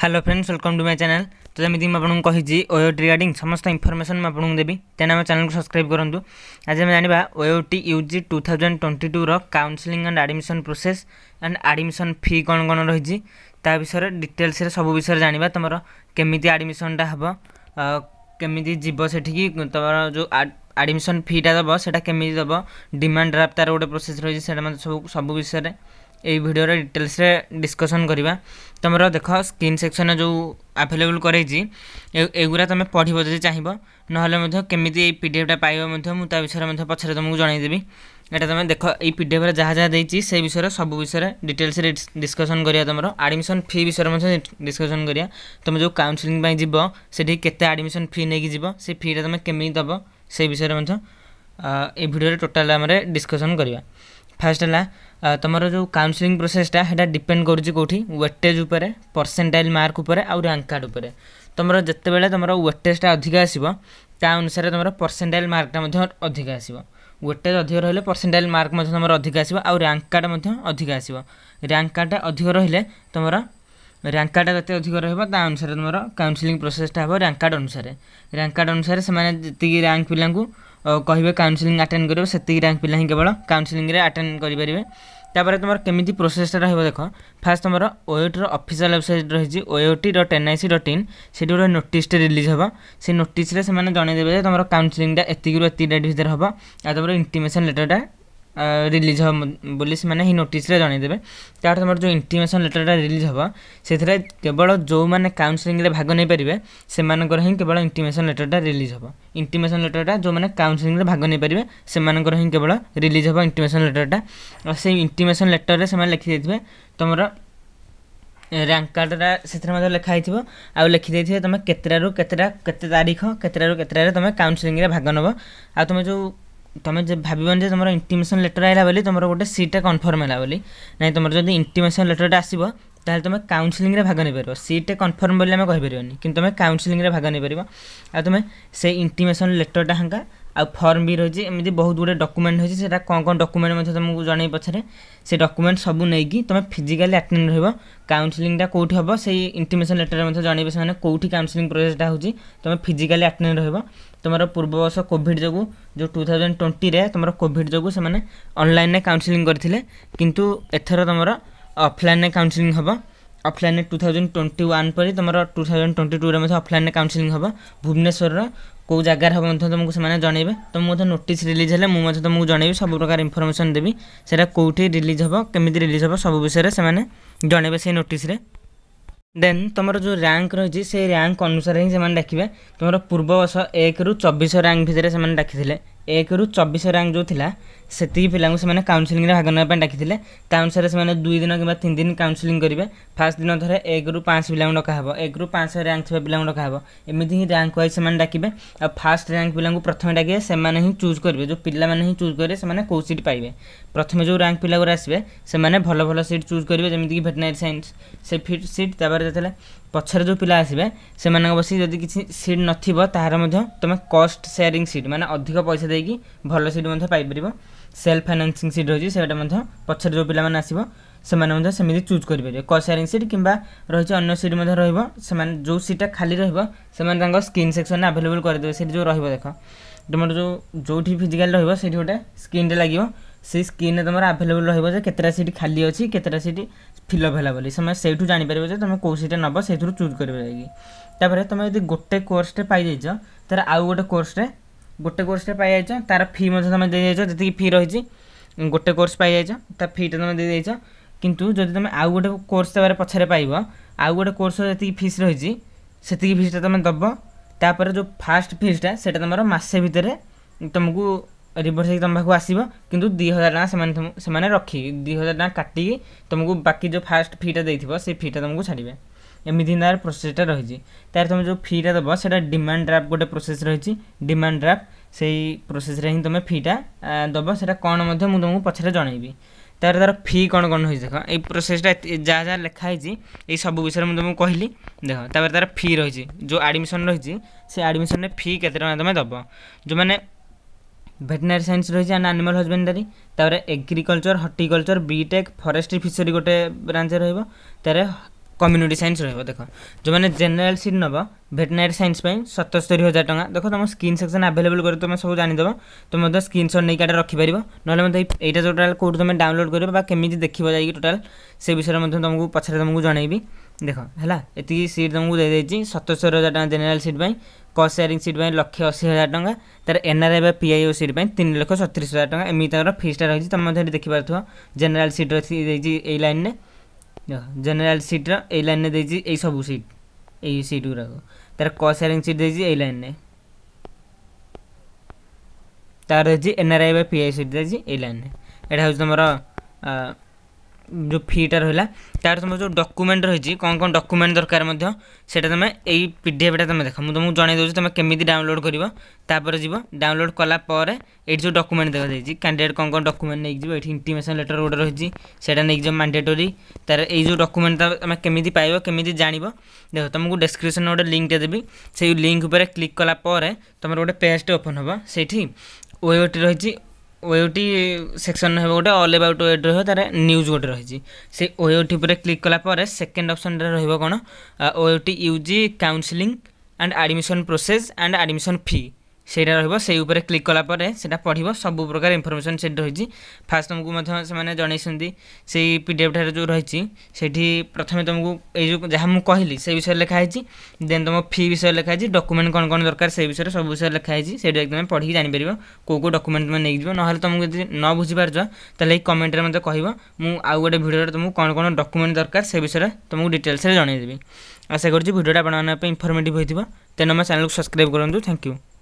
hello friends welcome to my channel তো যেমি মু আপনার কী ওয়োট রিগার্ডিং সমস্ত ইনফরমেসন মু আপনার দেবি তেমন আমার চ্যানেল সবসক্রাইব করতু আজ আমি জাঁয়া ওয়োটি ইউজি টু থাউজেন্ড টোয়েন্টি টুর counselling and admission process and admission fee কণ কণ রয়েছে তা বিষয়ে ডিটেলসে সব বিষয়ে জাঁয়া তোমার কমিটি আডমিশনটা হব କେମିତି ଯିବ ସେଠିକି ତୁମର ଯେଉଁ ଆଡ଼ମିସନ୍ ଫିଟା ଦେବ ସେଇଟା କେମିତି ଦେବ ଡିମାଣ୍ଡ ଡ୍ରାଫ୍ଟ ତା'ର ଗୋଟେ ପ୍ରୋସେସ୍ ରହିଛି ସେଇଟା ମଧ୍ୟ ସବୁ ସବୁ ବିଷୟରେ ଏଇ ଭିଡ଼ିଓର ଡିଟେଲ୍ସରେ ଡିସ୍କସନ୍ କରିବା ତୁମର ଦେଖ ସ୍କ୍ରିନ୍ ସେକ୍ସନ୍ ଯେଉଁ ଆଭେଲେବୁଲ୍ କରାଇଛି ଏଗୁଡ଼ା ତୁମେ ପଢ଼ିବ ଯଦି ଚାହିଁବ ନହେଲେ ମଧ୍ୟ କେମିତି ଏଇ ପିଡ଼ିଏଫ୍ଟା ପାଇବ ମଧ୍ୟ ମୁଁ ତା ବିଷୟରେ ମଧ୍ୟ ପଛରେ ତୁମକୁ ଜଣାଇଦେବି এটা তুমি দেখ এই পিডিএফরে যা যা দিয়েছি সেই বিষয়ে সবু বিষয়ে ডিটেলসে ডিসকসন করা তোমার আডমিশন ফি বিষয়ে মধ্যে ডিসকসন করা তুমি যে কাউন্সেলিং যাব সেটি কেতে আডমিশন ফি নিয়ে যাব সেই ফিটা তুমি কেমি দেব সেই বিষয়ে মধ্যে এই ভিডিওরে টোটাল আমার ডিসকসন করা ফার্স্ট হল তোমার যে কাউন্সেলিং প্রোসেসটা সেটা ডিপেন্ড করছে কোটি ওয়েটেজ উপরে পরসেন্টাইল মার্ক উপরে আউ র্যাঙ্ক কার্ড উপরে তোমার যেতবে তোমার ওয়েটেজটা অধিক আসব তা অনুসারে তোমার পরসেন্টাইল মার্কটা অধিক আসবে ওয়েটেজ অধিক রহলে পরসেন্টাইল মার্ক মধ্যে তোমার অধিক আসবে আর র্যাঙ্ক কার্ড মধ্যে অধিক আসবে র্যাঙ্ক কার্ডটা অধিক রহলে তোমার র্যাঙ্ক কার্ডটা যেতে অধিক রহব তা অনুসারে তোমার কাউন্সেলিং প্রোসেসটা হব র্যাঙ্ক কার্ড অনুসারে র্যাঙ্ক কার্ড অনুসারে সেমানে যেতিকি র্যাঙ্ক পিলাঙ্কু କହିବେ କାଉନସିଲିଂ ଆଟେଣ୍ଡ କରିବେ ସେତିକି ରାଙ୍କ ପିଲା ହିଁ କେବଳ କାଉନସିଲିଂରେ ଆଟେଣ୍ଡ କରିପାରିବେ ତାପରେ ତୁମର କେମିତି ପ୍ରୋସେସ୍ଟା ରହିବ ଦେଖ ଫାର୍ଷ୍ଟ ତୁମର ଓଏଟିର ଅଫିସିଆଲ୍ ୱେବସାଇଟ୍ ରହିଛି OAT dot N I C dot in ସେଠି ଗୋଟେ ନୋଟିସ୍ଟେ ରିଲିଜ୍ ହେବ ସେ ନୋଟିସ୍ରେ ସେମାନେ ଜଣାଇଦେବେ ଯେ ତୁମର କାଉନ୍ସିଲିଂଟା ଏତିକିରୁ ଏତିକି ଡେଟ୍ ଭିତରେ ହେବ ଆଉ ତାପରେ ଇଣ୍ଟିମେସନ୍ ଲେଟର୍ଟା ରିଲିଜ୍ ହେବ ବୋଲି ସେମାନେ ଏହି ନୋଟିସ୍ରେ ଜଣାଇଦେବେ ତା'ପରେ ତୁମର ଯେଉଁ ଇଣ୍ଟିମେସନ୍ ଲେଟର୍ଟା ରିଲିଜ୍ ହେବ ସେଥିରେ କେବଳ ଯେଉଁମାନେ କାଉନ୍ସିଲିଂରେ ଭାଗ ନେଇପାରିବେ ସେମାନଙ୍କର ହିଁ କେବଳ ଇଣ୍ଟିମେସନ୍ ଲେଟର୍ଟା ରିଲିଜ୍ ହେବ ଇଣ୍ଟିମେସନ୍ ଲେଟର୍ଟା ଯେଉଁମାନେ କାଉନ୍ସିଲିଂରେ ଭାଗ ନେଇପାରିବେ ସେମାନଙ୍କର ହିଁ କେବଳ ରିଲିଜ୍ ହେବ ଇଣ୍ଟିମେସନ୍ ଲେଟର୍ଟା ଆଉ ସେଇ ଇଣ୍ଟିମେସନ୍ ଲେଟର୍ରେ ସେମାନେ ଲେଖିଦେଇଥିବେ ତୁମର ର୍ୟାଙ୍କ କାର୍ଡ଼ଟା ସେଥିରେ ମଧ୍ୟ ଲେଖା ହେଇଥିବ ଆଉ ଲେଖିଦେଇଥିବେ ତୁମେ କେତେଟାରୁ କେତେଟା କେତେ ତାରିଖ କେତେଟାରୁ କେତେଟାରେ ତୁମେ କାଉନ୍ସିଲିଂରେ ଭାଗ ନେବ ଆଉ ତୁମେ ଯେଉଁ তুমি ভাবিবনি যে তোমার ইন্টিমেসন লেটর আইলা বলে তোমার গোটে সিটটা কনফর্ম হল বলে না তোমার যদি ইন্টিমেসন লেটরটা আসব তাহলে তুমি কাউন্সেলিংরে ভাগ নেইপার সিটটা কনফর্ম বলে আমি কইপারি কিন্তু তুমি কাউন্সেলিংরে ভাগ নেইপার আর তুমি সেই ইন্টিমেসন লেটরটা হাঙ্কা ଆଉ ଫର୍ମ ବି ରହିଛି ଏମିତି ବହୁତ ଗୁଡ଼ିଏ ଡକୁମେଣ୍ଟ ରହିଛି ସେଇଟା କ'ଣ କ'ଣ ଡକୁମେଣ୍ଟ ମଧ୍ୟ ତୁମକୁ ଜଣେଇ ପଛରେ ସେ ଡକୁମେଣ୍ଟ ସବୁ ନେଇକି ତୁମେ ଫିଜିକାଲି ଆଟେଣ୍ଡ ରହିବ କାଉନସିଲିଂଟା କେଉଁଠି ହେବ ସେଇ ଇଣ୍ଟିମେସନ୍ ଲେଟର୍ରେ ମଧ୍ୟ ଜଣେଇବେ ସେମାନେ କେଉଁଠି କାଉନସିଲିଂ ପ୍ରୋସେସ୍ଟା ହେଉଛି ତୁମେ ଫିଜିକାଲି ଆଟେଣ୍ଡ ରହିବ ତୁମର ପୂର୍ବ ବର୍ଷ କୋଭିଡ଼ ଯୋଗୁଁ ଯେଉଁ ଟୁ ଥାଉଜେଣ୍ଡ ଟ୍ୱେଣ୍ଟିରେ ତୁମର କୋଭିଡ଼ ଯୋଗୁଁ ସେମାନେ ଅନଲାଇନ୍ରେ କାଉନସିଲିଂ କରିଥିଲେ କିନ୍ତୁ ଏଥର ତୁମର ଅଫଲାଇନ୍ରେ କାଉନସିଲିଂ ହେବ ଅଫ୍ଲାଇନ୍ରେ ଟୁ ଥାଉଜେଣ୍ଡ ଟ୍ୱେଣ୍ଟି ୱାନ୍ ପରେ ତୁମର ଟୁ ଥାଉଜେଣ୍ଡ ଟ୍ୱେଣ୍ଟି ଟୁରେ ମଧ୍ୟ ଅଫ୍ଲାଇନ୍ରେ କାଉନ୍ସିଲିଂ ହେବ ଭୁବନେଶ୍ୱରର କେଉଁ ଜାଗାରେ ହେବ ମଧ୍ୟ ତୁମକୁ ସେମାନେ ଜଣାଇବେ ତୁମକୁ ମଧ୍ୟ ନୋଟିସ୍ ରିଲିଜ୍ ହେଲେ ମୁଁ ମଧ୍ୟ ତୁମକୁ ଜଣାଇବି ସବୁ ପ୍ରକାର ଇନଫର୍ମେସନ୍ ଦେବି ସେଇଟା କେଉଁଠି ରିଲିଜ୍ ହେବ କେମିତି ରିଲିଜ୍ ହେବ ସବୁ ବିଷୟରେ ସେମାନେ ଜଣାଇବେ ସେଇ ନୋଟିସ୍ରେ ଦେନ୍ ତୁମର ଯେଉଁ ରାଙ୍କ ରହିଛି ସେଇ ରାଙ୍କ ଅନୁସାରେ ହିଁ ସେମାନେ ଡାକିବେ ତୁମର ପୂର୍ବ ବର୍ଷ ଏକରୁ ଚବିଶ ରାଙ୍କ ଭିତରେ ସେମାନେ ଡାକିଥିଲେ ଏକରୁ ଚବିଶ ରାଙ୍କ ଯେଉଁ ଥିଲା ସେତିକି ପିଲାଙ୍କୁ ସେମାନେ କାଉନ୍ସିଲିଂରେ ଭାଗ ନେବା ପାଇଁ ଡାକିଥିଲେ ତା ଅନୁସାରେ ସେମାନେ ଦୁଇ ଦିନ କିମ୍ବା ତିନି ଦିନ କାଉନ୍ସିଲିଂ କରିବେ ଫାର୍ଷ୍ଟ ଦିନ ଧର ଏକରୁ ପାଞ୍ଚ ପିଲାଙ୍କୁ ଡକାହେବ ଏକରୁ ପାଞ୍ଚ ର୍ୟାଙ୍କ ଥିବା ପିଲାଙ୍କୁ ଡକାହେବ ଏମିତି ହିଁ ର୍ୟାଙ୍କ ୱାଇଜ୍ ସେମାନେ ଡାକିବେ ଆଉ ଫାର୍ଷ୍ଟ ର୍ୟାଙ୍କ ପିଲାଙ୍କୁ ପ୍ରଥମେ ଡାକିବେ ସେମାନେ ହିଁ ଚୁଜ୍ କରିବେ ଯେଉଁ ପିଲାମାନେ ହିଁ ଚୁଜ୍ କରିବେ ସେମାନେ କେଉଁ ସିଟ୍ ପାଇବେ ପ୍ରଥମେ ଯେଉଁ ର୍ୟାଙ୍କ ପିଲାଗୁରା ଆସିବେ ସେମାନେ ଭଲ ଭଲ ସିଟ୍ ଚୁଜ୍ କରିବେ ଯେମିତିକି ଭେଟନାରୀ ସାଇନ୍ସ ସେ ଫିଟ୍ ସିଟ୍ ତାପରେ ଯେତେବେଳେ ପଛରେ ଯେଉଁ ପିଲା ଆସିବେ ସେମାନଙ୍କ ବସିକି ଯଦି କିଛି ସିଟ୍ ନଥିବ ତାହାର ମଧ୍ୟ ତୁମେ କଷ୍ଟ ସେୟାରିଂ ସିଟ୍ ମାନେ ଅଧିକ ପଇସା ଦେଇକି ଭଲ ସିଟ୍ ମଧ୍ୟ ପାଇପାରିବ ସେଲ୍ଫ ଫାଇନାନ୍ସିଂ ସିଟ୍ ରହିଛି ସେଇଟା ମଧ୍ୟ ପଛରେ ଯେଉଁ ପିଲାମାନେ ଆସିବ ସେମାନେ ମଧ୍ୟ ସେମିତି ଚୁଜ୍ କରିପାରିବେ କସାରିଂ ସିଟ୍ କିମ୍ବା ରହିଛି ଅନ୍ୟ ସିଟ୍ ମଧ୍ୟ ରହିବ ସେମାନେ ଯେଉଁ ସିଟ୍ଟା ଖାଲି ରହିବ ସେମାନେ ତାଙ୍କ ସ୍କ୍ରିନ୍ ସେକ୍ସନ୍ରେ ଆଭେଲେବୁଲ୍ କରିଦେବେ ସେଠି ଯେଉଁ ରହିବ ଦେଖ ତୁମର ଯେଉଁ ଯେଉଁଠି ଫିଜିକାଲ୍ ରହିବ ସେଇଠି ଗୋଟେ ସ୍କ୍ରିନ୍ଟେ ଲାଗିବ ସେ ସ୍କ୍ରିନ୍ରେ ତୁମର ଆଭେଲେବୁଲ୍ ରହିବ ଯେ କେତେଟା ସିଟ୍ ଖାଲି ଅଛି କେତେଟା ସିଟ୍ ଫିଲ୍ଅପ୍ ହେଲା ବୋଲି ସେମାନେ ସେଇଠୁ ଜାଣିପାରିବ ଯେ ତୁମେ କେଉଁ ସିଟ୍ଟା ନେବ ସେଇଥିରୁ ଚୁଜ୍ କରିବ ଯାଇକି ତାପରେ ତୁମେ ଯଦି ଗୋଟେ କୋର୍ସଟେ ପାଇଯାଇଛ ତା'ହେଲେ ଆଉ ଗୋଟେ କୋର୍ସରେ ଗୋଟେ କୋର୍ସରେ ପାଇଯାଇଛ ତା'ର ଫି ମଧ୍ୟ ତୁମେ ଦେଇଯାଇଛ ଯେତିକି ଫି ରହିଛି ଗୋଟେ କୋର୍ସ ପାଇଯାଇଛ ତା ଫିଟା ତୁମେ ଦେଇଯାଇଛ କିନ୍ତୁ ଯଦି ତୁମେ ଆଉ ଗୋଟେ କୋର୍ସ ଦେବାରେ ପଛରେ ପାଇବ ଆଉ ଗୋଟେ କୋର୍ସର ଯେତିକି ଫିସ୍ ରହିଛି ସେତିକି ଫିସ୍ଟା ତୁମେ ଦେବ ତାପରେ ଯେଉଁ ଫାଷ୍ଟ ଫିସ୍ଟା ସେଇଟା ତୁମର ମାସେ ଭିତରେ ତୁମକୁ ରିଭର୍ସ ହେଇକି ତୁମ ପାଖକୁ ଆସିବ କିନ୍ତୁ ଦୁଇ ହଜାର ଟଙ୍କା ସେମାନେ ସେମାନେ ରଖିକି ଦୁଇ ହଜାର ଟଙ୍କା କାଟିକି ତୁମକୁ ବାକି ଯେଉଁ ଫାଷ୍ଟ ଫିଟା ଦେଇଥିବ ସେ ଫିଟା ତୁମକୁ ଛାଡ଼ିବେ ଏମିତି ତାର ପ୍ରୋସେସଟା ରହିଛି ତାର ତୁମେ ଯେଉଁ ଫିଟା ଦେବ ସେଇଟା ଡିମାଣ୍ଡ ଡ୍ରାଫ୍ଟ ଗୋଟେ ପ୍ରୋସେସ୍ ରହିଛି ଡିମାଣ୍ଡ ଡ୍ରାଫ୍ଟ ସେଇ ପ୍ରୋସେସ୍ରେ ହିଁ ତୁମେ ଫିଟା ଦେବ ସେଇଟା କ'ଣ ମଧ୍ୟ ମୁଁ ତୁମକୁ ପଛରେ ଜଣେଇବି ତାର ତାର ଫି କ'ଣ କ'ଣ ହୋଇଛି ଦେଖ ଏଇ ପ୍ରୋସେସ୍ଟା ଯାହା ଯାହା ଲେଖା ହେଇଛି ଏଇ ସବୁ ବିଷୟରେ ମୁଁ ତୁମକୁ କହିଲି ଦେଖ ତାପରେ ତାର ଫି ରହିଛି ଯେଉଁ ଆଡ଼ମିସନ୍ ରହିଛି ସେ ଆଡ଼ମିସନ୍ରେ ଫି କେତେ ଟଙ୍କା ତୁମେ ଦେବ ଯେଉଁମାନେ ভেটেনারি সাইন্স রয়েছে অ্যান্ড আনিমাল হজবেন্ডারি তাপরে এগ্রিকলচর হর্টিকলচর বিটেক ফরেস্ট্রি ফিশরি গোটে ব্রাঞ্চ রহব তার কম্যুনিটি সাইন্স রহব দেখ যে জেনেল সিট নব ভেটেনারি সাইন্স সতস্তরি হাজার টাকা দেখ তোমার স্ক্রিন সেকশন আভেলেবল করে তুমি সব জাঁদব তুমি স্ক্রিনশট নিয়ে এটা রখিপার নহলে মধ্যে এইটা টোটাল কোটি তুমি ডাউনলোড করবে বা কেমিটি দেখব যাই টোটাল সে বিষয়ে তোমাকে পছরে তোমাকে জনাইবি দেখ হল এত সিট তোমাকে দিয়ে দিয়েছি সতস্তরি হাজার টাকা general seat cost sharing seat লক্ষে অশী হাজার টাকা তার এনআরআই বা পিআইও সিট তিন লক্ষ সততিশ হাজার টাকা এমনি তাঁর ফিজটা রয়েছে তুমি মধ্যে দেখিপার জেনেল সিট রয়েছে এই লাইনে জেনারেল সিট্র এই লাইনে ଦେଇଛି এই ସବୁ ସିଟ୍ এই সিট গুড়াক তার ক সেয়ারিং সিট ଦେଇଛି এই লাইনে তার ରହିଛି ଏନ୍ଆର୍ଆଇ ବା ପିଆଇ ସିଟ୍ ଦେଇଛି ଏଇ ଲାଇନ୍ରେ ଏଇଟା ହେଉଛି ତୁମର जो ফিটা রহিলা তার তোমার যে ডকুমেন্ট রয়েছে কোন কোন ডকুমেন্ট দরকার মধ্যে সেটা তুমি এই পিডিএফটা তুমি দেখ মু তোমাকে জনাই দেছি তুমি কেমিতি ডাউনলোড করিব তারপরে যাব ডাউনলোড কলা পরে এইটি যে ডকুমেন্ট দেখা যাইছি ক্যান্ডিডেট কোন কোন ডকুমেন্ট নিয়ে যাব এটি ইন্টিমেশন লেটর গোটে রয়েছে সেটা নিয়ে যাব ম্যান্ডেটরি তার এই যে ডকুমেন্ট তুমি কেমিতি পাইব কেমিতি জাণিব দেখ তোমাকে ডেসক্রিপশন গোটে লিঙ্কটা দেবি সেই লিঙ্ক উপরে ক্লিক কলা পরে তোমার গোটে পেজটা ওপেন হব সেইটি ওয়েবটি রয়েছে ওয়েটি ସେକ୍ସନ୍ ହେବ ଗୋଟେ ଅଲ୍ ଏବାଉଟ୍ ୱେଟ୍ ରହିବ ତା'ର ନ୍ୟୁଜ୍ ଗୋଟେ ରହିଛି ସେ ଓଏଟି ଉପରେ କ୍ଲିକ୍ କଲା ପରେ ସେକେଣ୍ଡ ଅପସନ୍ରେ ରହିବ କ'ଣ U G counselling and admission process and admission fee ସେଇଟା ରହିବ ସେଇ ଉପରେ କ୍ଲିକ୍ କଲା ପରେ ସେଇଟା ପଢ଼ିବ ସବୁ ପ୍ରକାର ଇନଫର୍ମେସନ୍ ସେଠି ରହିଛି ଫାର୍ଷ୍ଟ ତୁମକୁ ମଧ୍ୟ ସେମାନେ ଜଣେଇଛନ୍ତି ସେଇ ପି ଡି ଏଫ୍ ଠାରେ ଯେଉଁ ରହିଛି ସେଠି ପ୍ରଥମେ ତୁମକୁ ଏଇ ଯେଉଁ ଯାହା ମୁଁ କହିଲି ସେ ବିଷୟରେ ଲେଖା ହେଇଛି ଦେନ୍ ତୁମ ଫି ବିଷୟରେ ଲେଖା ହେଇଛି ଡକୁମେଣ୍ଟ କ'ଣ କ'ଣ ଦରକାର ସେ ବିଷୟରେ ସବୁ ବିଷୟରେ ଲେଖା ହେଇଛି ସେଇଠି ଯାଇକି ତୁମେ ପଢ଼ିକି ଜାଣିପାରିବ କେଉଁ କେଉଁ ଡକୁମେଣ୍ଟ ତୁମେ ନେଇକି ଯିବ ନହେଲେ ତୁମକୁ ଯଦି ନ ବୁଝିପାରୁଛ ତାହେଲେ ଏଇ କମେଣ୍ଟରେ ମୋତେ କହିବ ମୁଁ ଆଉ ଗୋଟେ ଭିଡ଼ିଓରେ ତୁମକୁ କ'ଣ କ'ଣ ଡକୁମେଣ୍ଟ ଦରକାର ସେ ବିଷୟରେ ତୁମକୁ ଡିଟେଲ୍ସରେ ଜଣେଇଦେବି ଆଶା କରୁଛି ଭିଡ଼ିଓଟା ଆପଣମାନଙ୍କ ପାଇଁ ଇନଫର୍ମେଟିଭ୍ ହୋଇଥିବ ତେଣୁ ଆମ ଚ୍ୟାନେଲକୁ ସବସ୍କ୍ରାଇବ୍ କରନ୍ତୁ ଥ୍ୟାଙ୍କ ୟୁ